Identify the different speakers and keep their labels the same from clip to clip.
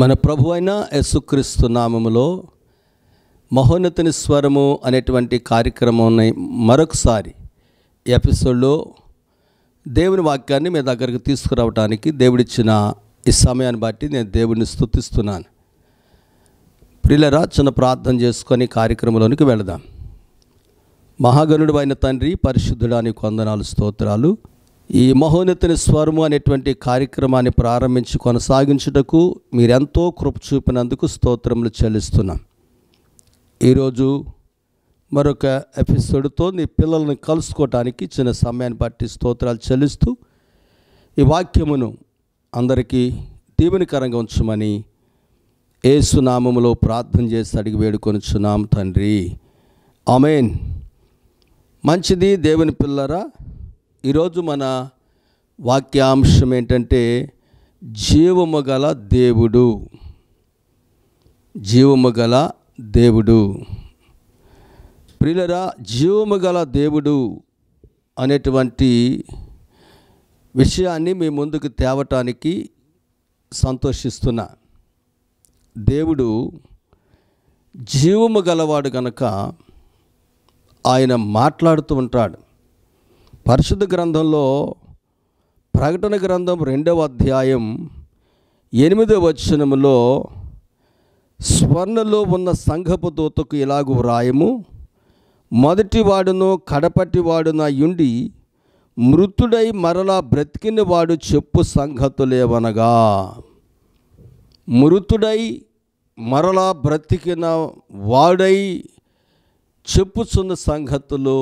Speaker 1: మన ప్రభు అయిన యేసుక్రీస్తు నామములో మహోన్నతిని స్వరము అనేటువంటి కార్యక్రమం మరొకసారి ఎపిసోడ్లో దేవుని వాక్యాన్ని మీ దగ్గరకు తీసుకురావడానికి దేవుడిచ్చిన ఈ సమయాన్ని బట్టి నేను దేవుడిని స్థుతిస్తున్నాను ప్రిలరా చిన్న ప్రార్థన చేసుకొని కార్యక్రమంలోనికి వెళదాం మహాగణుడు అయిన తండ్రి పరిశుద్ధుడానికి వందనాలు స్తోత్రాలు ఈ మహోన్నతిని స్వరము అనేటువంటి కార్యక్రమాన్ని ప్రారంభించి కొనసాగించుటకు మీరెంతో కృప చూపినందుకు స్తోత్రములు చెల్లిస్తున్నాం ఈరోజు మరొక ఎపిసోడ్తో నీ పిల్లల్ని కలుసుకోవటానికి చిన్న సమయాన్ని బట్టి స్తోత్రాలు చెల్లిస్తూ ఈ వాక్యమును అందరికీ దీవెనికరంగా ఉంచమని ఏసునామములో ప్రార్థన చేసి అడిగి వేడుకొనిచున్నాం తండ్రి అమేన్ మంచిది దేవుని పిల్లరా ఈరోజు మన వాక్యాంశం ఏంటంటే జీవము గల దేవుడు జీవము గల దేవుడు ప్రియులరా జీవము గల దేవుడు అనేటువంటి విషయాన్ని మీ ముందుకు తేవటానికి సంతోషిస్తున్నా దేవుడు జీవము గలవాడు కనుక ఆయన మాట్లాడుతూ ఉంటాడు పరిశుద్ధ గ్రంథంలో ప్రకటన గ్రంథం రెండవ అధ్యాయం ఎనిమిదవ వచనంలో స్వర్ణలో ఉన్న సంఘపు దూతకు ఇలాగూ వ్రాయము మొదటివాడును కడపటివాడున యుండి మృతుడై మరలా బ్రతికిన వాడు చెప్పు సంగతులేవనగా మృతుడై మరలా బ్రతికిన వాడై చెప్పుచున్న సంగతులు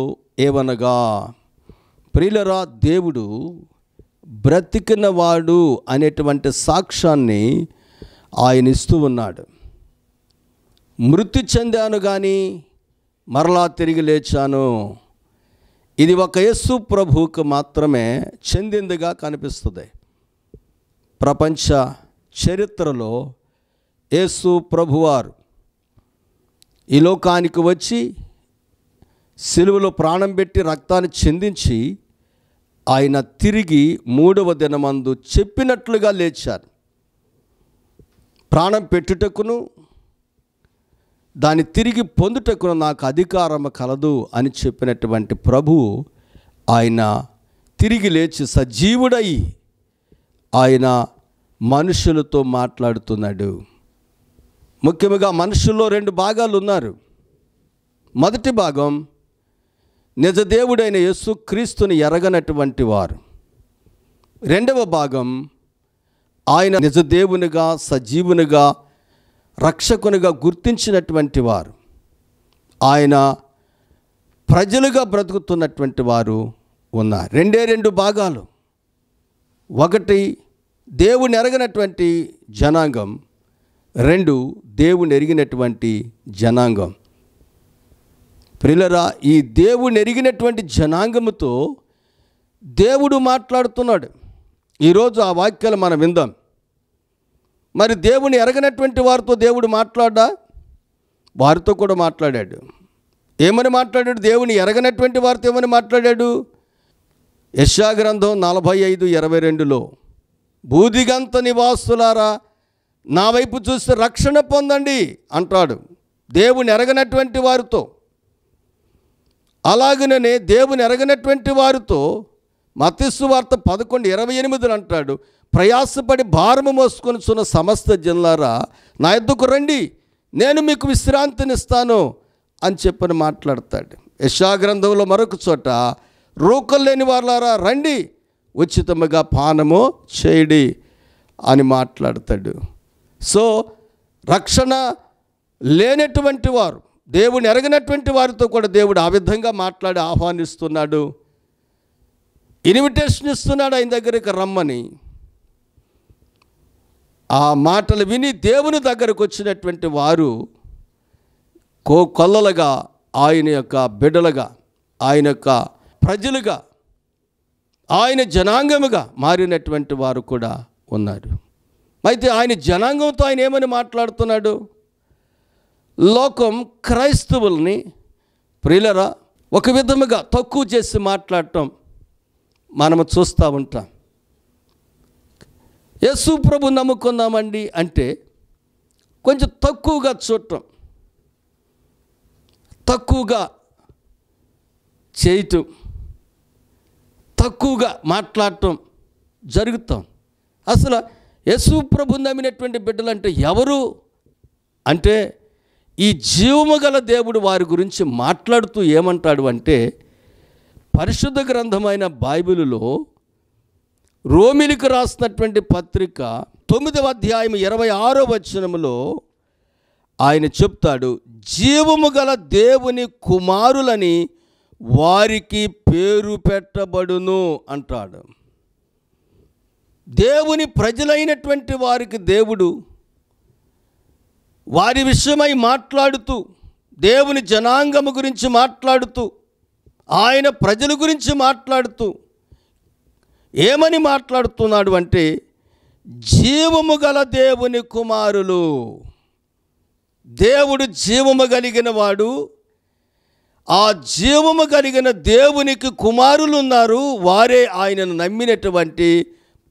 Speaker 1: ఏవనగా ప్రియులరా దేవుడు బ్రతికినవాడు అనేటువంటి సాక్ష్యాన్ని ఆయన ఇస్తూ ఉన్నాడు మృతి చెందాను కానీ మరలా తిరిగి లేచాను ఇది ఒక యస్సు ప్రభువుకు మాత్రమే చెందిందిగా కనిపిస్తుంది ప్రపంచ చరిత్రలో యేసు ప్రభువారు ఈ లోకానికి వచ్చి సిలువలో ప్రాణం పెట్టి రక్తాన్ని చెందించి ఆయన తిరిగి మూడవ దినమందు చెప్పినట్లుగా లేచారు ప్రాణం పెట్టుటకును దాన్ని తిరిగి పొందుటకును నాకు అధికారం కలదు అని చెప్పినటువంటి ప్రభువు ఆయన తిరిగి లేచి సజీవుడై ఆయన మనుషులతో మాట్లాడుతున్నాడు ముఖ్యంగా మనుషుల్లో రెండు భాగాలు ఉన్నారు మొదటి భాగం నిజదేవుడైన యేసు క్రీస్తుని ఎరగనటువంటి వారు రెండవ భాగం ఆయన నిజదేవునిగా సజీవునిగా రక్షకునిగా గుర్తించినటువంటి వారు ఆయన ప్రజలుగా బ్రతుకుతున్నటువంటి వారు ఉన్నారు రెండే రెండు భాగాలు ఒకటి దేవుని ఎరగినటువంటి జనాంగం రెండు దేవుని ఎరిగినటువంటి జనాంగం ప్రిలరా ఈ దేవుడిని ఎరిగినటువంటి జనాంగముతో దేవుడు మాట్లాడుతున్నాడు ఈరోజు ఆ వాక్యాలు మనం విందాం మరి దేవుని ఎరగనటువంటి వారితో దేవుడు మాట్లాడా వారితో కూడా మాట్లాడాడు ఏమని మాట్లాడాడు దేవుని ఎరగనటువంటి వారితో ఏమని మాట్లాడాడు యశాగ్రంథం నలభై ఐదు ఇరవై రెండులో బూదిగంత నివాసులారా నా వైపు చూస్తే రక్షణ పొందండి అంటాడు దేవుని ఎరగనటువంటి వారితో అలాగనే దేవుని ఎరగనటువంటి వారితో మతిస్సు వార్త పదకొండు ఇరవై ఎనిమిదిలో అంటాడు ప్రయాసపడి భారము చున్న సమస్త జిల్లారా నా ఎద్దుకు రండి నేను మీకు విశ్రాంతినిస్తాను అని చెప్పని మాట్లాడతాడు యశాగ్రంథంలో మరొక చోట రూకలు లేని వాళ్ళారా రండి ఉచితముగా పానము చేయడి అని మాట్లాడతాడు సో రక్షణ లేనటువంటి వారు దేవుని ఎరగినటువంటి వారితో కూడా దేవుడు ఆ విధంగా మాట్లాడి ఆహ్వానిస్తున్నాడు ఇన్విటేషన్ ఇస్తున్నాడు ఆయన దగ్గరికి రమ్మని ఆ మాటలు విని దేవుని దగ్గరకు వచ్చినటువంటి వారు కో కొల్లలుగా ఆయన యొక్క బిడ్డలుగా ఆయన యొక్క ప్రజలుగా ఆయన జనాంగముగా మారినటువంటి వారు కూడా ఉన్నారు అయితే ఆయన జనాంగంతో ఆయన ఏమని మాట్లాడుతున్నాడు లోకం క్రైస్తవుల్ని ప్రియులరా ఒక విధముగా తక్కువ చేసి మాట్లాడటం మనము చూస్తూ ఉంటాం యేసు ప్రభు నమ్ముకుందామండి అంటే కొంచెం తక్కువగా చూడటం తక్కువగా చేయటం తక్కువగా మాట్లాడటం జరుగుతాం అసలు యశు ప్రభు నమ్మినటువంటి బిడ్డలు అంటే ఎవరు అంటే ఈ జీవము గల దేవుడు వారి గురించి మాట్లాడుతూ ఏమంటాడు అంటే పరిశుద్ధ గ్రంథమైన బైబిలులో రోమిలికి రాసినటువంటి పత్రిక తొమ్మిదవ అధ్యాయం ఇరవై ఆరో వచనంలో ఆయన చెప్తాడు జీవము గల దేవుని కుమారులని వారికి పేరు పెట్టబడును అంటాడు దేవుని ప్రజలైనటువంటి వారికి దేవుడు వారి విషయమై మాట్లాడుతూ దేవుని జనాంగము గురించి మాట్లాడుతూ ఆయన ప్రజల గురించి మాట్లాడుతూ ఏమని మాట్లాడుతున్నాడు అంటే జీవము గల దేవుని కుమారులు దేవుడు జీవము కలిగిన వాడు ఆ జీవము కలిగిన దేవునికి కుమారులు ఉన్నారు వారే ఆయనను నమ్మినటువంటి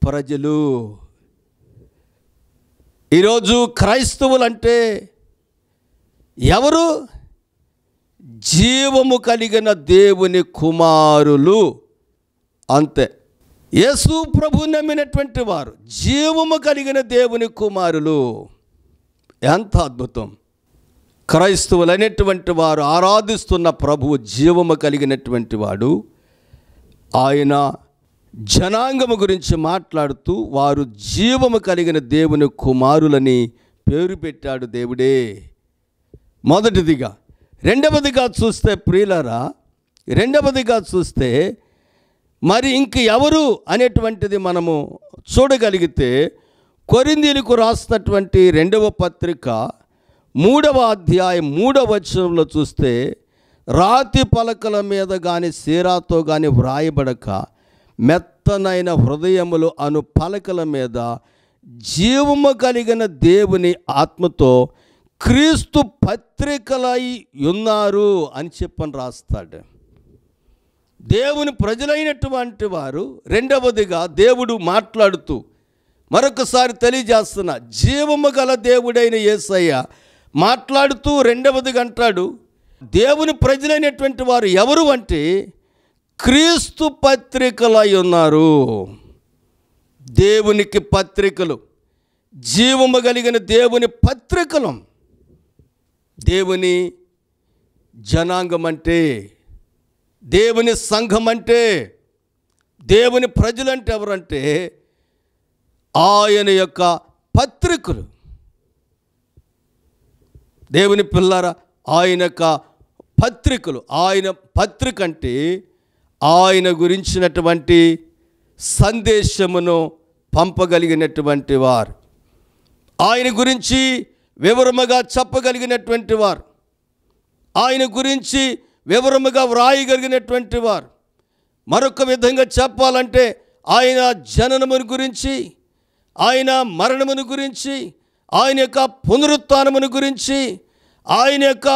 Speaker 1: ప్రజలు ఈరోజు క్రైస్తవులంటే ఎవరు జీవము కలిగిన దేవుని కుమారులు అంతే యేసు ప్రభు నమ్మినటువంటి వారు జీవము కలిగిన దేవుని కుమారులు ఎంత అద్భుతం క్రైస్తవులైనటువంటి వారు ఆరాధిస్తున్న ప్రభువు జీవము కలిగినటువంటి వాడు ఆయన జనాంగము గురించి మాట్లాడుతూ వారు జీవము కలిగిన దేవుని కుమారులని పేరు పెట్టాడు దేవుడే మొదటిదిగా రెండవదిగా చూస్తే ప్రియులరా రెండవదిగా చూస్తే మరి ఇంక ఎవరు అనేటువంటిది మనము చూడగలిగితే కొరిందీలకు రాసినటువంటి రెండవ పత్రిక మూడవ అధ్యాయం మూడవ వచనంలో చూస్తే రాతి పలకల మీద కానీ సీరాతో కానీ వ్రాయబడక మెత్తనైన హృదయములు అను పలకల మీద జీవము కలిగిన దేవుని ఆత్మతో క్రీస్తు పత్రికలై ఉన్నారు అని చెప్పని రాస్తాడు దేవుని ప్రజలైనటువంటి వారు రెండవదిగా దేవుడు మాట్లాడుతూ మరొకసారి తెలియజేస్తున్న జీవము గల దేవుడైన యేసయ్య మాట్లాడుతూ రెండవదిగా అంటాడు దేవుని ప్రజలైనటువంటి వారు ఎవరు అంటే క్రీస్తు పత్రికలై ఉన్నారు దేవునికి పత్రికలు జీవము కలిగిన దేవుని పత్రికలు దేవుని జనాంగం అంటే దేవుని సంఘం అంటే దేవుని ప్రజలంటే ఎవరంటే ఆయన యొక్క పత్రికలు దేవుని పిల్లర ఆయన యొక్క పత్రికలు ఆయన పత్రిక అంటే ఆయన గురించినటువంటి సందేశమును పంపగలిగినటువంటి వారు ఆయన గురించి వివరముగా చెప్పగలిగినటువంటి వారు ఆయన గురించి వివరముగా వ్రాయగలిగినటువంటి వారు మరొక విధంగా చెప్పాలంటే ఆయన జననమును గురించి ఆయన మరణమును గురించి ఆయన యొక్క పునరుత్నమును గురించి ఆయన యొక్క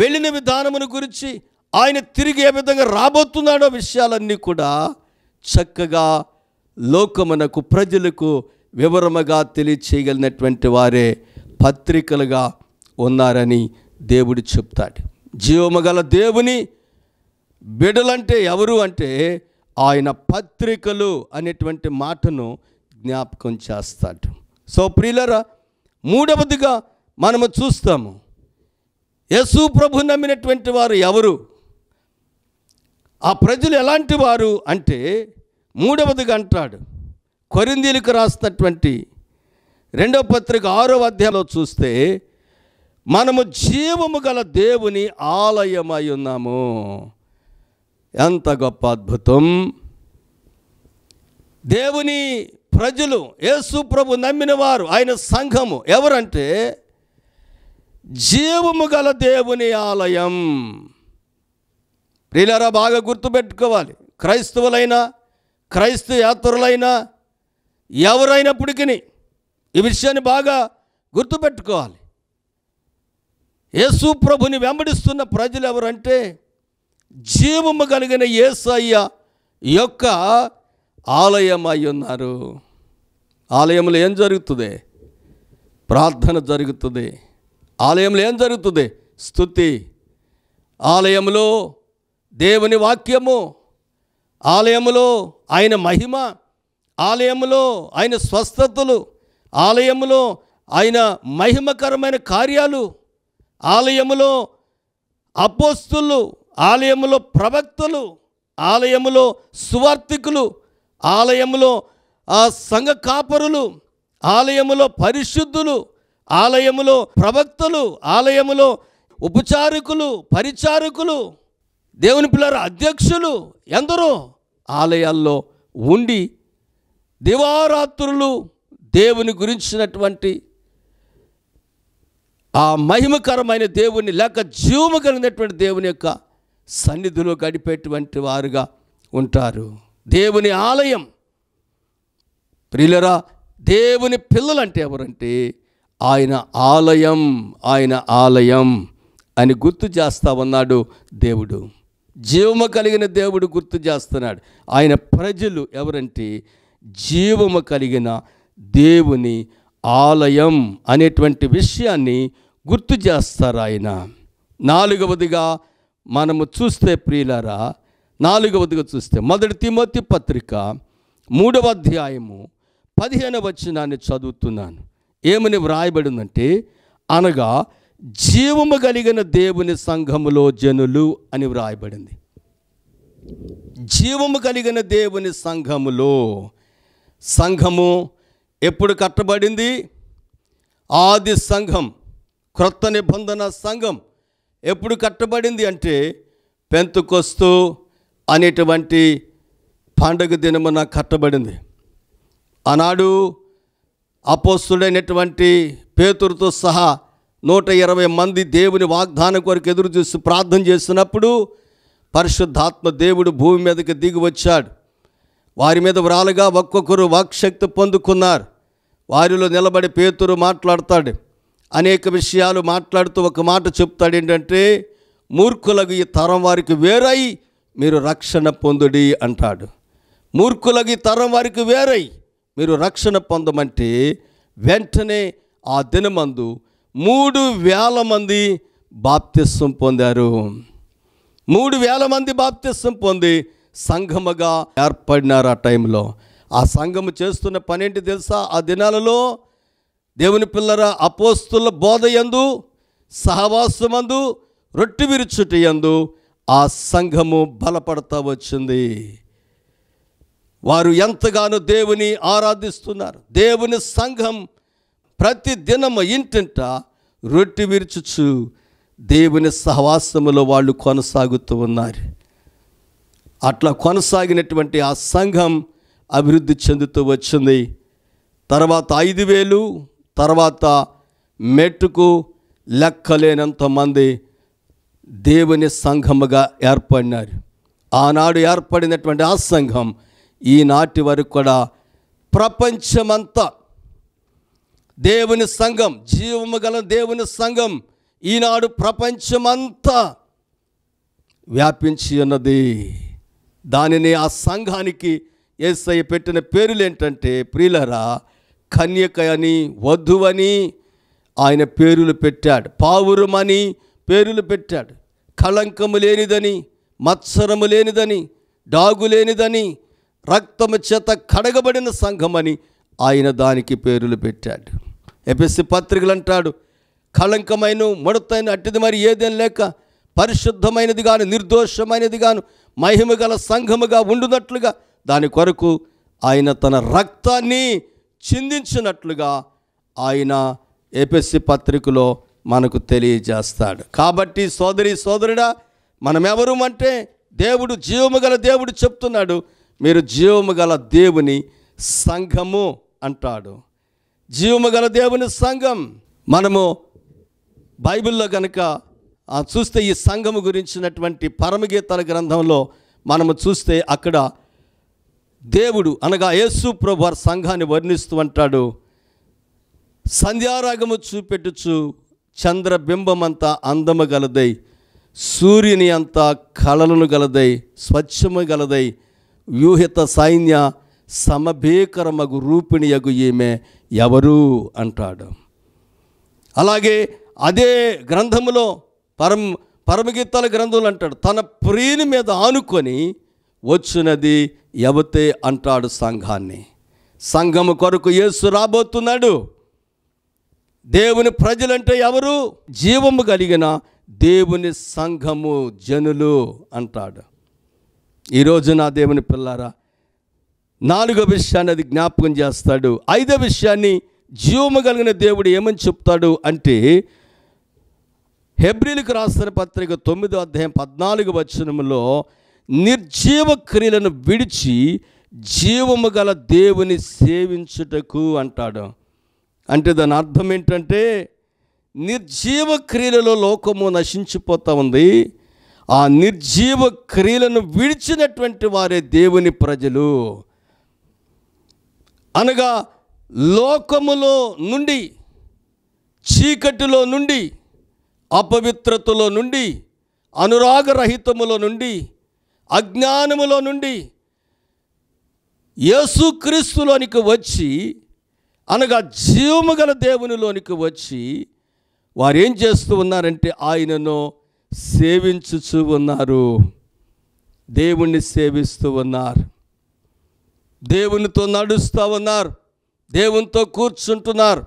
Speaker 1: వెళ్ళిన విధానమును గురించి ఆయన తిరిగి ఏ విధంగా రాబోతున్నాడో విషయాలన్నీ కూడా చక్కగా లోకమునకు ప్రజలకు వివరముగా తెలియచేయగలిగినటువంటి వారే పత్రికలుగా ఉన్నారని దేవుడు చెప్తాడు జీవమగల దేవుని బిడలంటే ఎవరు అంటే ఆయన పత్రికలు అనేటువంటి మాటను జ్ఞాపకం చేస్తాడు సో ప్రియులరా మూడవదిగా మనము చూస్తాము యశు ప్రభు నమ్మినటువంటి వారు ఎవరు ఆ ప్రజలు ఎలాంటి వారు అంటే మూడవదిగా అంటాడు కొరిందీలకు రాసినటువంటి రెండవ పత్రిక ఆరో అధ్యాయంలో చూస్తే మనము జీవము గల దేవుని ఆలయమై ఉన్నాము ఎంత గొప్ప అద్భుతం దేవుని ప్రజలు యేసు ప్రభు నమ్మిన వారు ఆయన సంఘము ఎవరంటే జీవము గల దేవుని ఆలయం ప్రియులారా బాగా గుర్తుపెట్టుకోవాలి క్రైస్తవులైనా క్రైస్త యాత్రలైనా ఎవరైనప్పటికీ ఈ విషయాన్ని బాగా గుర్తుపెట్టుకోవాలి యేసు ప్రభుని వెంబడిస్తున్న ప్రజలు ఎవరంటే జీవము కలిగిన ఏసయ్య యొక్క అయి ఉన్నారు ఆలయంలో ఏం జరుగుతుంది ప్రార్థన జరుగుతుంది ఆలయంలో ఏం జరుగుతుంది స్థుతి ఆలయంలో దేవుని వాక్యము ఆలయములో ఆయన మహిమ ఆలయములో ఆయన స్వస్థతలు ఆలయములో ఆయన మహిమకరమైన కార్యాలు ఆలయములో అపోస్తులు ఆలయములో ప్రవక్తలు ఆలయములో సువార్థికులు ఆలయములో ఆ సంఘ కాపరులు ఆలయములో పరిశుద్ధులు ఆలయములో ప్రవక్తలు ఆలయములో ఉపచారకులు పరిచారకులు దేవుని పిల్లల అధ్యక్షులు ఎందరో ఆలయాల్లో ఉండి దివారాత్రులు దేవుని గురించినటువంటి ఆ మహిమకరమైన దేవుని లేక జీవము కలిగినటువంటి దేవుని యొక్క సన్నిధిలో గడిపేటువంటి వారుగా ఉంటారు దేవుని ఆలయం ప్రియులరా దేవుని పిల్లలంటే ఎవరంటే ఆయన ఆలయం ఆయన ఆలయం అని గుర్తు చేస్తా ఉన్నాడు దేవుడు జీవము కలిగిన దేవుడు గుర్తు చేస్తున్నాడు ఆయన ప్రజలు ఎవరంటే జీవము కలిగిన దేవుని ఆలయం అనేటువంటి విషయాన్ని గుర్తు చేస్తారు ఆయన నాలుగవదిగా మనము చూస్తే ప్రియులారా నాలుగవదిగా చూస్తే మొదటి తిమోతి పత్రిక మూడవ అధ్యాయము పదిహేను వచనాన్ని చదువుతున్నాను ఏమని వ్రాయబడిందంటే అనగా జీవము కలిగిన దేవుని సంఘములో జనులు అని వ్రాయబడింది జీవము కలిగిన దేవుని సంఘములో సంఘము ఎప్పుడు కట్టబడింది ఆది సంఘం క్రొత్త నిబంధన సంఘం ఎప్పుడు కట్టబడింది అంటే పెంతుకొస్తు అనేటువంటి పండగ దినమున కట్టబడింది ఆనాడు అపోస్తుడైనటువంటి పేతురుతో సహా నూట ఇరవై మంది దేవుని వాగ్దానం కొరకు ఎదురు చూస్తూ ప్రార్థన చేస్తున్నప్పుడు పరిశుద్ధాత్మ దేవుడు భూమి మీదకి దిగి వచ్చాడు వారి మీద వ్రాలుగా ఒక్కొక్కరు వాక్శక్తి పొందుకున్నారు వారిలో నిలబడి పేతురు మాట్లాడతాడు అనేక విషయాలు మాట్లాడుతూ ఒక మాట చెప్తాడు ఏంటంటే మూర్ఖులకు ఈ తరం వారికి వేరై మీరు రక్షణ పొందుడి అంటాడు మూర్ఖులకు ఈ తరం వారికి వేరై మీరు రక్షణ పొందమంటే వెంటనే ఆ దినమందు మూడు వేల మంది బాప్తిస్వం పొందారు మూడు వేల మంది బాప్తిస్వం పొంది సంఘముగా ఏర్పడినారు ఆ టైంలో ఆ సంఘము చేస్తున్న ఏంటి తెలుసా ఆ దినాలలో దేవుని పిల్లర అపోస్తుల బోధ ఎందు సహవాసమందు రొట్టి విరుచుటి ఎందు ఆ సంఘము బలపడతా వచ్చింది వారు ఎంతగానో దేవుని ఆరాధిస్తున్నారు దేవుని సంఘం ప్రతి దినము ఇంటింట రొట్టి విరుచుచు దేవుని సహవాసములో వాళ్ళు కొనసాగుతూ ఉన్నారు అట్లా కొనసాగినటువంటి ఆ సంఘం అభివృద్ధి చెందుతూ వచ్చింది తర్వాత ఐదు వేలు తర్వాత మెట్టుకు లెక్కలేనంతమంది దేవుని సంఘముగా ఏర్పడినారు ఆనాడు ఏర్పడినటువంటి ఆ సంఘం ఈనాటి వరకు కూడా ప్రపంచమంతా దేవుని సంఘం జీవము గల దేవుని సంఘం ఈనాడు ప్రపంచమంతా వ్యాపించి ఉన్నది దానిని ఆ సంఘానికి ఏసై పెట్టిన పేర్లు ఏంటంటే ప్రియులరా కన్యక అని వధువని ఆయన పేరులు పెట్టాడు పావురమని పేరులు పెట్టాడు కళంకము లేనిదని మత్సరము లేనిదని డాగు లేనిదని రక్తము చేత కడగబడిన సంఘమని ఆయన దానికి పేర్లు పెట్టాడు ఎపిసి పత్రికలు అంటాడు కళంకమైన మడతైన అట్టిది మరి ఏదేం లేక పరిశుద్ధమైనది కాను నిర్దోషమైనది కాను మహిమ గల సంఘముగా ఉండునట్లుగా దాని కొరకు ఆయన తన రక్తాన్ని చిందించినట్లుగా ఆయన ఏపీఎస్సి పత్రికలో మనకు తెలియజేస్తాడు కాబట్టి సోదరి సోదరుడా మనమెవరు అంటే దేవుడు జీవము గల దేవుడు చెప్తున్నాడు మీరు జీవము గల దేవుని సంఘము అంటాడు జీవము గల దేవుని సంఘం మనము బైబిల్లో కనుక చూస్తే ఈ సంఘము గురించినటువంటి పరమగీతల గ్రంథంలో మనము చూస్తే అక్కడ దేవుడు అనగా యేసు ప్రభు సంఘాన్ని వర్ణిస్తూ అంటాడు సంధ్యారాగము చూపెట్టుచు చంద్రబింబమంతా అందము గలదై సూర్యుని అంతా కళలను గలదై స్వచ్ఛము గలదై వ్యూహిత సైన్య సమభీకరమగు రూపిణి యగు ఈమె ఎవరు అంటాడు అలాగే అదే గ్రంథములో పరం పరమగీతాల గ్రంథములు అంటాడు తన ప్రియుని మీద ఆనుకొని వచ్చినది ఎవతే అంటాడు సంఘాన్ని సంఘము కొరకు యేసు రాబోతున్నాడు దేవుని ప్రజలంటే ఎవరు జీవము కలిగిన దేవుని సంఘము జనులు అంటాడు ఈరోజు నా దేవుని పిల్లారా నాలుగో విషయాన్ని అది జ్ఞాపకం చేస్తాడు ఐదో విషయాన్ని జీవము కలిగిన దేవుడు ఏమని చెప్తాడు అంటే హెబ్రిల్కి రాసిన పత్రిక తొమ్మిదో అధ్యాయం పద్నాలుగు వచనంలో నిర్జీవ క్రియలను విడిచి జీవము గల దేవుని సేవించుటకు అంటాడు అంటే దాని అర్థం ఏంటంటే నిర్జీవ క్రియలలో లోకము నశించిపోతూ ఉంది ఆ నిర్జీవ క్రియలను విడిచినటువంటి వారే దేవుని ప్రజలు అనగా లోకములో నుండి చీకటిలో నుండి అపవిత్రతలో నుండి అనురాగరహితములో నుండి అజ్ఞానములో నుండి యేసుక్రీస్తులోనికి వచ్చి అనగా జీవము గల దేవునిలోనికి వచ్చి వారు ఏం చేస్తూ ఉన్నారంటే ఆయనను సేవించుచూ ఉన్నారు దేవుణ్ణి సేవిస్తూ ఉన్నారు దేవునితో నడుస్తూ ఉన్నారు దేవునితో కూర్చుంటున్నారు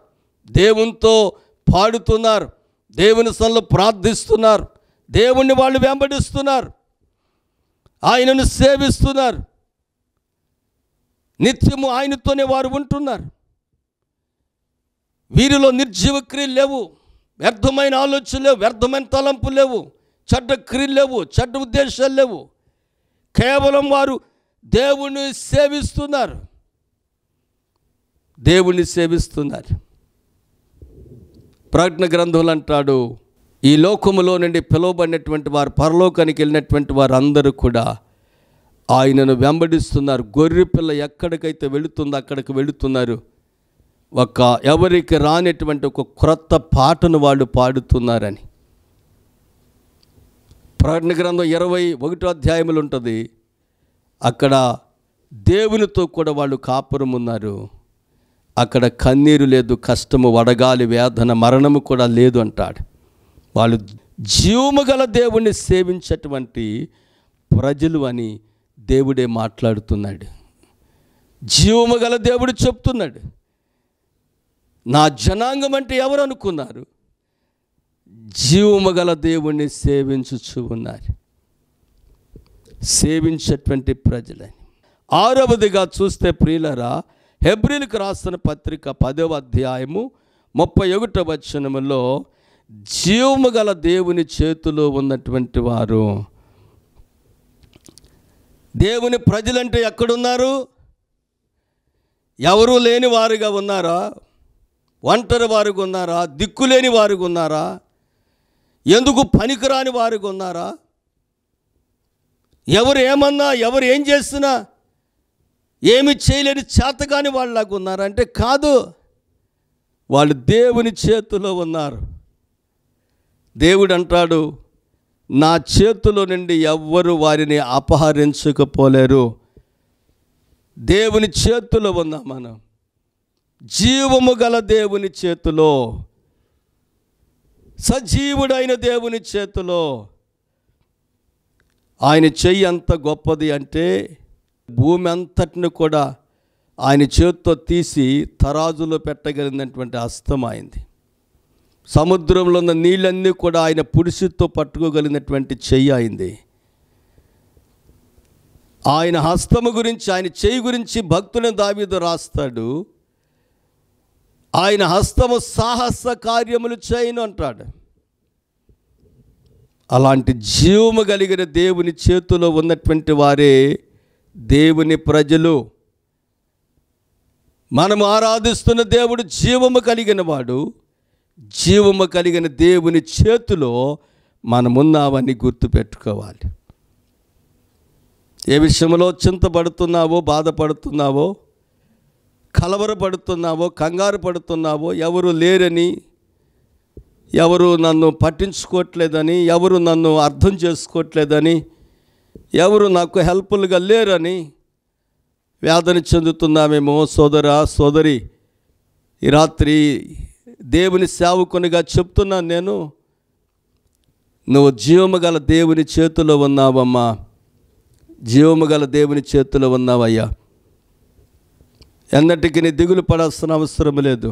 Speaker 1: దేవునితో పాడుతున్నారు దేవుని సన్లు ప్రార్థిస్తున్నారు దేవుణ్ణి వాళ్ళు వెంబడిస్తున్నారు ఆయనను సేవిస్తున్నారు నిత్యము ఆయనతోనే వారు ఉంటున్నారు వీరిలో నిర్జీవ క్రియలు లేవు వ్యర్థమైన ఆలోచనలు లేవు వ్యర్థమైన తలంపు లేవు చెడ్డ క్రియలు లేవు చెడ్డ ఉద్దేశాలు లేవు కేవలం వారు దేవుణ్ణి సేవిస్తున్నారు దేవుణ్ణి సేవిస్తున్నారు ప్రకటన గ్రంథులు అంటాడు ఈ లోకములో నుండి పిలువబడినటువంటి వారు పరలోకానికి వెళ్ళినటువంటి వారు అందరూ కూడా ఆయనను వెంబడిస్తున్నారు గొర్రె పిల్ల ఎక్కడికైతే వెళుతుందో అక్కడికి వెళుతున్నారు ఒక ఎవరికి రానటువంటి ఒక క్రొత్త పాటను వాళ్ళు పాడుతున్నారని ప్రకటన గ్రంథం ఇరవై ఒకటో అధ్యాయములు ఉంటుంది అక్కడ దేవునితో కూడా వాళ్ళు కాపురం ఉన్నారు అక్కడ కన్నీరు లేదు కష్టము వడగాలి వేదన మరణము కూడా లేదు అంటాడు వాళ్ళు జీవము గల దేవుణ్ణి సేవించేటువంటి ప్రజలు అని దేవుడే మాట్లాడుతున్నాడు జీవము గల దేవుడు చెప్తున్నాడు నా జనాంగం అంటే ఎవరు అనుకున్నారు జీవము గల దేవుణ్ణి సేవించుచు ఉన్నారు సేవించేటువంటి ప్రజలని ఆరవదిగా చూస్తే ప్రియులరా హెబ్రిల్కి రాసిన పత్రిక పదవ అధ్యాయము ముప్పై ఒకటి వచనములో జీవము గల దేవుని చేతిలో ఉన్నటువంటి వారు దేవుని ప్రజలంటే ఎక్కడున్నారు ఎవరూ లేని వారుగా ఉన్నారా ఒంటరి వారుగా ఉన్నారా దిక్కులేని వారుగా ఉన్నారా ఎందుకు పనికిరాని వారుగా ఉన్నారా ఎవరు ఏమన్నా ఎవరు ఏం చేస్తున్నా ఏమి చేయలేని చేతగాని వాళ్ళలాగా ఉన్నారు అంటే కాదు వాళ్ళు దేవుని చేతిలో ఉన్నారు దేవుడు అంటాడు నా చేతిలో నుండి ఎవ్వరు వారిని అపహరించకపోలేరు దేవుని చేతిలో ఉన్నాం మనం జీవము గల దేవుని చేతిలో సజీవుడైన దేవుని చేతిలో ఆయన చెయ్యి ఎంత గొప్పది అంటే భూమి అంతటిని కూడా ఆయన చేతితో తీసి తరాజులో పెట్టగలిగినటువంటి హస్తం ఆయనది సముద్రంలో ఉన్న నీళ్ళన్నీ కూడా ఆయన పుడిసితో పట్టుకోగలిగినటువంటి చెయ్యి అయింది ఆయన హస్తము గురించి ఆయన చెయ్యి గురించి భక్తుని దావీదు రాస్తాడు ఆయన హస్తము సాహస కార్యములు చేయను అంటాడు అలాంటి జీవము కలిగిన దేవుని చేతిలో ఉన్నటువంటి వారే దేవుని ప్రజలు మనం ఆరాధిస్తున్న దేవుడు జీవము కలిగిన వాడు జీవము కలిగిన దేవుని చేతిలో మనమున్నామని గుర్తుపెట్టుకోవాలి ఏ విషయంలో చింతపడుతున్నావో బాధపడుతున్నావో కలవరపడుతున్నావో కంగారు పడుతున్నావో ఎవరు లేరని ఎవరు నన్ను పట్టించుకోవట్లేదని ఎవరు నన్ను అర్థం చేసుకోవట్లేదని ఎవరు నాకు హెల్ప్ఫుల్గా లేరని వేదన చెందుతున్నామేమో సోదర సోదరి ఈ రాత్రి దేవుని సేవకునిగా చెప్తున్నాను నేను నువ్వు జీవము గల దేవుని చేతిలో ఉన్నావమ్మా జీవము గల దేవుని చేతిలో ఉన్నావయ్యా ఎన్నటికి నీ దిగులు పడాల్సిన అవసరం లేదు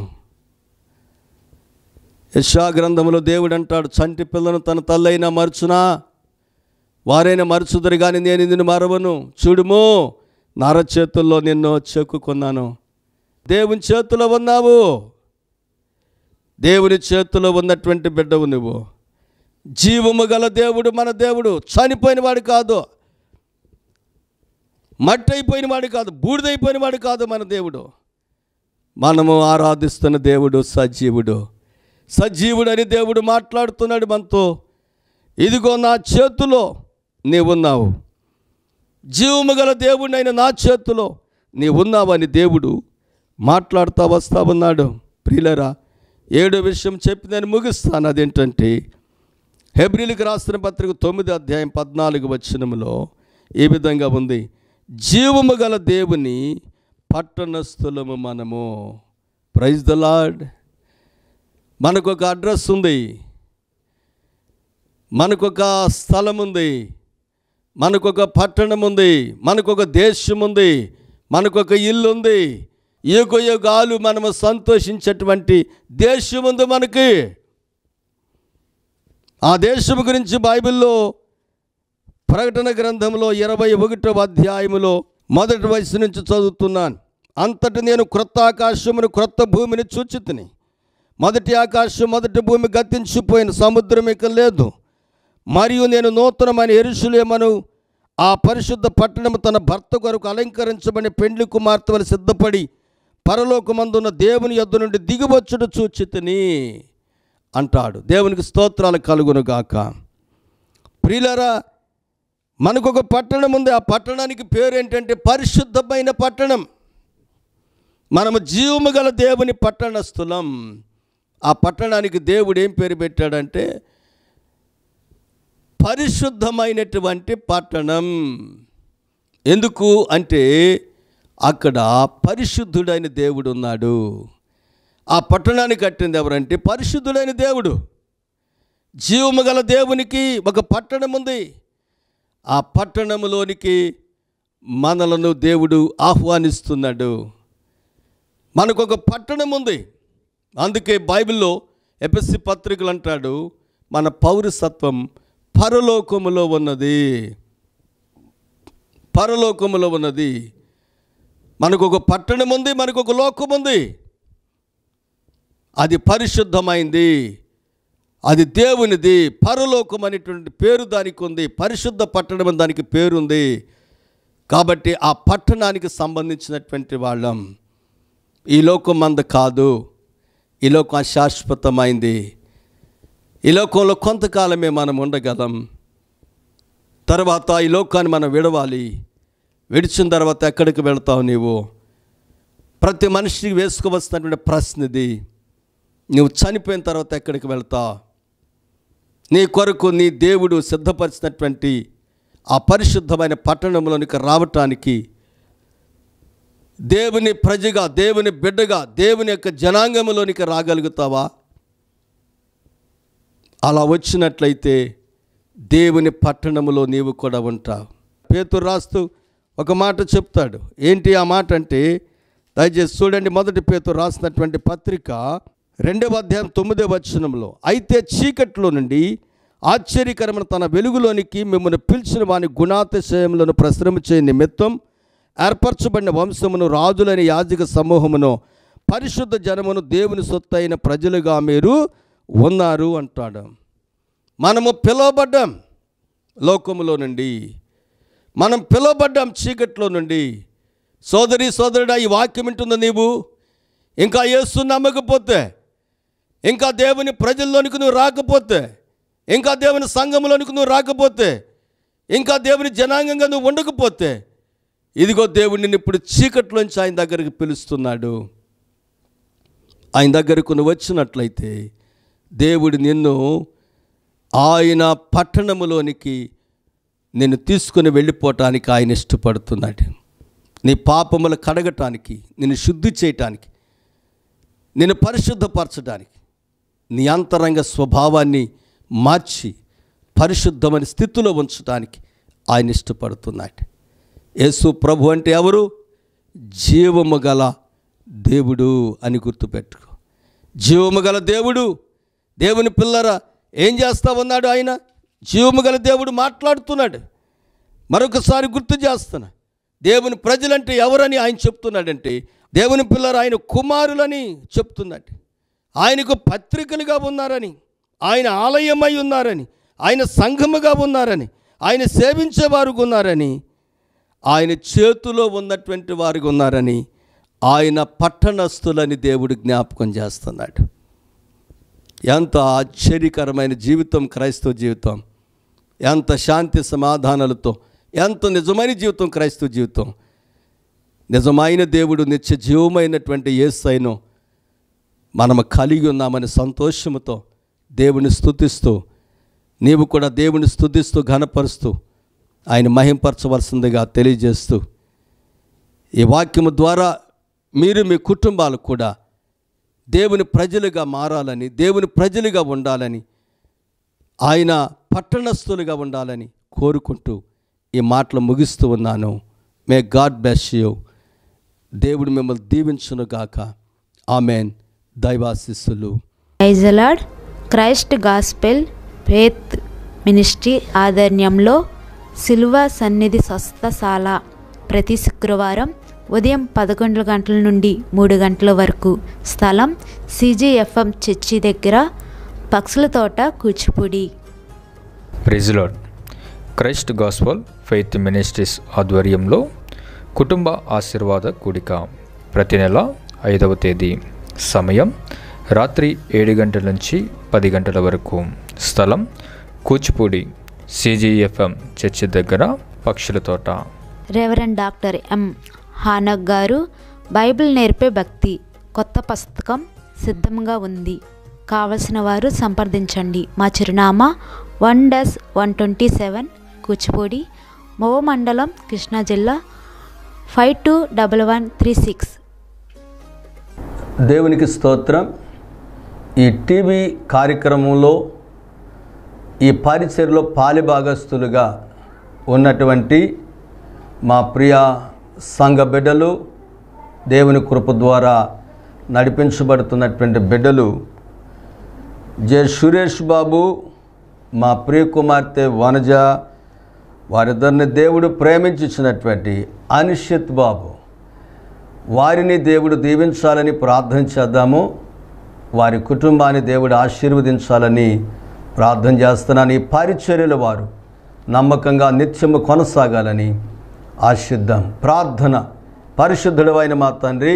Speaker 1: గ్రంథంలో దేవుడు అంటాడు చంటి పిల్లను తన తల్లైనా మరచునా వారైనా మరచుదరు కానీ నేను నిన్ను మరవను చూడుము నర చేతుల్లో నిన్ను చెక్కుకున్నాను దేవుని చేతిలో ఉన్నావు దేవుని చేతిలో ఉన్నటువంటి బిడ్డవు నువ్వు జీవము గల దేవుడు మన దేవుడు చనిపోయిన వాడు కాదు మట్టి అయిపోయిన వాడు కాదు బూడిదైపోయిన వాడు కాదు మన దేవుడు మనము ఆరాధిస్తున్న దేవుడు సజీవుడు సజీవుడని దేవుడు మాట్లాడుతున్నాడు మనతో ఇదిగో నా చేతిలో నీవున్నావు జీవము గల దేవుడైన నా చేతిలో నీవున్నావని దేవుడు మాట్లాడుతూ వస్తా ఉన్నాడు ప్రియులరా ఏడో విషయం చెప్పి నేను ముగిస్తాను అదేంటంటే హెబ్రిలికి రాసిన పత్రిక తొమ్మిది అధ్యాయం పద్నాలుగు వచ్చినములో ఈ విధంగా ఉంది జీవము గల దేవుని పట్టణస్థులము మనము ప్రైజ్ ద లార్డ్ మనకు ఒక అడ్రస్ ఉంది మనకు ఒక స్థలం ఉంది మనకు ఒక పట్టణం ఉంది మనకు ఒక దేశం ఉంది మనకు ఒక ఇల్లు ఉంది యుగ యుగాలు మనము సంతోషించేటువంటి దేశం ఉంది మనకి ఆ దేశం గురించి బైబిల్లో ప్రకటన గ్రంథంలో ఇరవై ఒకటవ అధ్యాయములో మొదటి వయసు నుంచి చదువుతున్నాను అంతటి నేను క్రొత్త ఆకాశమును క్రొత్త భూమిని చూచితిని మొదటి ఆకాశం మొదటి భూమి గతించిపోయిన సముద్రం ఇక లేదు మరియు నేను నూతనమైన ఎరుషులేమను ఆ పరిశుద్ధ పట్టణం తన భర్త కొరకు అలంకరించబడి పెండ్లి కుమార్తెలు సిద్ధపడి పరలోకమందున్న దేవుని యొద్ద నుండి దిగువచ్చుడు చూచితిని అంటాడు దేవునికి స్తోత్రాలు కలుగునుగాక ప్రియులరా మనకు ఒక పట్టణం ఉంది ఆ పట్టణానికి పేరు ఏంటంటే పరిశుద్ధమైన పట్టణం మనము జీవము గల దేవుని పట్టణస్థులం ఆ పట్టణానికి దేవుడు ఏం పేరు పెట్టాడంటే పరిశుద్ధమైనటువంటి పట్టణం ఎందుకు అంటే అక్కడ పరిశుద్ధుడైన దేవుడు ఉన్నాడు ఆ పట్టణాన్ని కట్టింది ఎవరంటే పరిశుద్ధుడైన దేవుడు జీవము గల దేవునికి ఒక పట్టణం ఉంది ఆ పట్టణములోనికి మనలను దేవుడు ఆహ్వానిస్తున్నాడు మనకొక పట్టణం ఉంది అందుకే బైబిల్లో ఎపిసి పత్రికలు అంటాడు మన పౌరసత్వం పరలోకములో ఉన్నది పరలోకములో ఉన్నది మనకు ఒక పట్టణం ఉంది మనకు ఒక లోకం ఉంది అది పరిశుద్ధమైంది అది దేవునిది పరలోకం అనేటువంటి పేరు దానికి ఉంది పరిశుద్ధ పట్టణం దానికి పేరుంది కాబట్టి ఆ పట్టణానికి సంబంధించినటువంటి వాళ్ళం ఈ లోకం మంద కాదు ఈ లోకం శాశ్వతమైంది ఈ లోకంలో కొంతకాలమే మనం ఉండగలం తర్వాత ఈ లోకాన్ని మనం విడవాలి విడిచిన తర్వాత ఎక్కడికి వెళతావు నీవు ప్రతి మనిషికి వేసుకోవలసినటువంటి ప్రశ్న ఇది నువ్వు చనిపోయిన తర్వాత ఎక్కడికి వెళతావు నీ కొరకు నీ దేవుడు సిద్ధపరిచినటువంటి ఆ పరిశుద్ధమైన పట్టణంలోనికి రావటానికి దేవుని ప్రజగా దేవుని బిడ్డగా దేవుని యొక్క జనాంగంలోనికి రాగలుగుతావా అలా వచ్చినట్లయితే దేవుని పట్టణంలో నీవు కూడా ఉంటావు పేతురు రాస్తూ ఒక మాట చెప్తాడు ఏంటి ఆ మాట అంటే దయచేసి చూడండి మొదటి పేతురు రాసినటువంటి పత్రిక రెండవ అధ్యాయం తొమ్మిదవ వచనంలో అయితే చీకట్లో నుండి ఆశ్చర్యకరమైన తన వెలుగులోనికి మిమ్మల్ని పిలిచిన వాని గుణాతిశయములను ప్రశ్రమించే నిమిత్తం ఏర్పరచబడిన వంశమును రాజులని యాజక సమూహమును పరిశుద్ధ జనమును దేవుని సొత్తైన ప్రజలుగా మీరు ఉన్నారు అంటాడు మనము పిలువబడ్డాం లోకములో నుండి మనం పిలువబడ్డాం చీకట్లో నుండి సోదరి సోదరుడా ఈ వాక్యం వింటుందో నీవు ఇంకా ఏసు నమ్మకపోతే ఇంకా దేవుని ప్రజల్లోనికి నువ్వు రాకపోతే ఇంకా దేవుని సంఘంలోనికి నువ్వు రాకపోతే ఇంకా దేవుని జనాంగంగా నువ్వు ఉండకపోతే ఇదిగో దేవుడు నిన్ను ఇప్పుడు చీకట్లోంచి ఆయన దగ్గరికి పిలుస్తున్నాడు ఆయన దగ్గరకు నువ్వు వచ్చినట్లయితే దేవుడు నిన్ను ఆయన పట్టణములోనికి నిన్ను తీసుకుని వెళ్ళిపోవటానికి ఆయన ఇష్టపడుతున్నాడు నీ పాపములు కడగటానికి నిన్ను శుద్ధి చేయటానికి నిన్ను పరిశుద్ధపరచడానికి నీ అంతరంగ స్వభావాన్ని మార్చి పరిశుద్ధమైన స్థితిలో ఉంచడానికి ఆయన ఇష్టపడుతున్నాడు యేసు ప్రభు అంటే ఎవరు జీవము గల దేవుడు అని గుర్తుపెట్టుకో జీవము గల దేవుడు దేవుని పిల్లర ఏం చేస్తా ఉన్నాడు ఆయన జీవము గల దేవుడు మాట్లాడుతున్నాడు మరొకసారి గుర్తు చేస్తున్నా దేవుని ప్రజలంటే ఎవరని ఆయన చెప్తున్నాడంటే దేవుని పిల్లర ఆయన కుమారులని చెప్తున్నాడు ఆయనకు పత్రికలుగా ఉన్నారని ఆయన ఆలయమై ఉన్నారని ఆయన సంఘముగా ఉన్నారని ఆయన సేవించేవారు ఉన్నారని ఆయన చేతిలో ఉన్నటువంటి వారికి ఉన్నారని ఆయన పట్టణస్థులని దేవుడు జ్ఞాపకం చేస్తున్నాడు ఎంత ఆశ్చర్యకరమైన జీవితం క్రైస్తవ జీవితం ఎంత శాంతి సమాధానాలతో ఎంత నిజమైన జీవితం క్రైస్తవ జీవితం నిజమైన దేవుడు నిత్య జీవమైనటువంటి సైను మనం కలిగి ఉన్నామని సంతోషముతో దేవుని స్థుతిస్తూ నీవు కూడా దేవుని స్థుతిస్తూ ఘనపరుస్తూ ఆయన మహింపరచవలసిందిగా తెలియజేస్తూ ఈ వాక్యము ద్వారా మీరు మీ కుటుంబాలకు కూడా దేవుని ప్రజలుగా మారాలని దేవుని ప్రజలుగా ఉండాలని ఆయన పట్టణస్థులుగా ఉండాలని కోరుకుంటూ ఈ మాటలు ముగిస్తూ ఉన్నాను మే గాడ్ బ్లెస్ యూ దేవుడు మిమ్మల్ని దీవించునుగాక ఆమెన్ దైవాశిస్సులు ఐజలాడ్ క్రైస్ట్ గాస్పెల్ ఫేత్ మినిస్ట్రీ ఆధ్వర్యంలో సిల్వా సన్నిధి స్వస్థశాల ప్రతి శుక్రవారం ఉదయం పదకొండు గంటల నుండి మూడు గంటల వరకు స్థలం సిజీఎఫ్ఎం చర్చి దగ్గర పక్షుల తోట కూచిపూడి ప్రెజిలోడ్ క్రైస్ట్ గాస్పల్ ఫెయిత్ మినిస్ట్రీస్ ఆధ్వర్యంలో కుటుంబ ఆశీర్వాద కూడిక ప్రతి నెల ఐదవ తేదీ సమయం రాత్రి ఏడు గంటల నుంచి పది గంటల వరకు స్థలం కూచిపూడి సిజిఎఫ్ఎం చర్చి దగ్గర పక్షుల తోట రెవరెండ్ డాక్టర్ ఎం హానక్ గారు బైబిల్ నేర్పే భక్తి కొత్త పుస్తకం సిద్ధంగా ఉంది కావలసిన వారు సంప్రదించండి మా చిరునామా one dash one twenty seven Kuchipudi మవ మండలం కృష్ణా జిల్లా five two double one three six దేవునికి స్తోత్రం ఈ టీవీ కార్యక్రమంలో ఈ పరిచర్లో పాలిభాగస్థులుగా ఉన్నటువంటి మా ప్రియ సంఘ బిడ్డలు దేవుని కృప ద్వారా నడిపించబడుతున్నటువంటి బిడ్డలు జె సురేష్ బాబు మా ప్రియ కుమార్తె వనజ వారిద్దరిని దేవుడు ప్రేమించినటువంటి అనిషిత్ బాబు వారిని దేవుడు దీవించాలని ప్రార్థన చేద్దాము వారి కుటుంబాన్ని దేవుడు ఆశీర్వదించాలని ప్రార్థన చేస్తున్నాను ఈ పరిచర్యల వారు నమ్మకంగా నిత్యము కొనసాగాలని ఆశిద్దాం ప్రార్థన పరిశుద్ధుడైన మా తండ్రి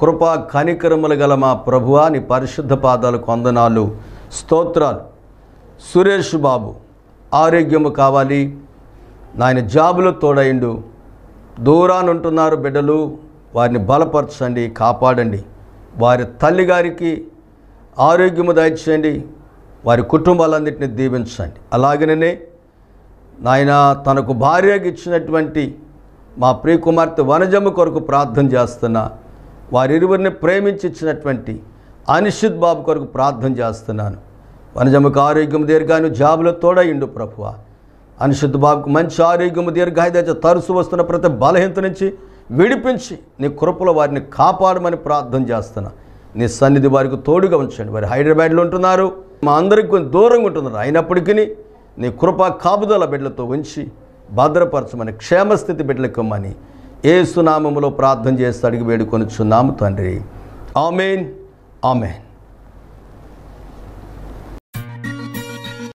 Speaker 1: కృపా కనికరములు గల మా ప్రభువా అని పరిశుద్ధ పాదాలు కొందనాలు స్తోత్రాలు సురేష్ బాబు ఆరోగ్యము కావాలి నాయన జాబులు తోడైండు దూరానుంటున్నారు బిడ్డలు వారిని బలపరచండి కాపాడండి వారి తల్లిగారికి ఆరోగ్యము దయచేయండి వారి కుటుంబాలన్నింటినీ దీవించండి అలాగనే నాయన తనకు భార్యకి ఇచ్చినటువంటి మా ప్రియకుమార్తె వనజమ్మ కొరకు ప్రార్థన చేస్తున్న వారిరువురిని ప్రేమించి ఇచ్చినటువంటి అనిషిత్ బాబు కొరకు ప్రార్థన చేస్తున్నాను వనజమ్మకు ఆరోగ్యం దీర్ఘాను జాబులో తోడయిండు ప్రభువ అనిషిత్ బాబుకు మంచి ఆరోగ్యం దీర్ఘాయుధ తరుసు వస్తున్న ప్రతి బలహీనత నుంచి విడిపించి నీ కృపలో వారిని కాపాడమని ప్రార్థన చేస్తున్నా నీ సన్నిధి వారికి తోడుగా ఉంచండి వారు హైదరాబాద్లో ఉంటున్నారు మా అందరికి కొంచెం దూరంగా ఉంటున్నారు అయినప్పటికీ నీ కృపా కాపుదల బిడ్డలతో ఉంచి భద్రపరచమని క్షేమస్థితి బిడ్డలకమ్మని ఏ సునామములో ప్రార్థన చేస్తే అడిగి వేడుకొనొచ్చు నామ తండ్రి ఆమెన్ ఆమెన్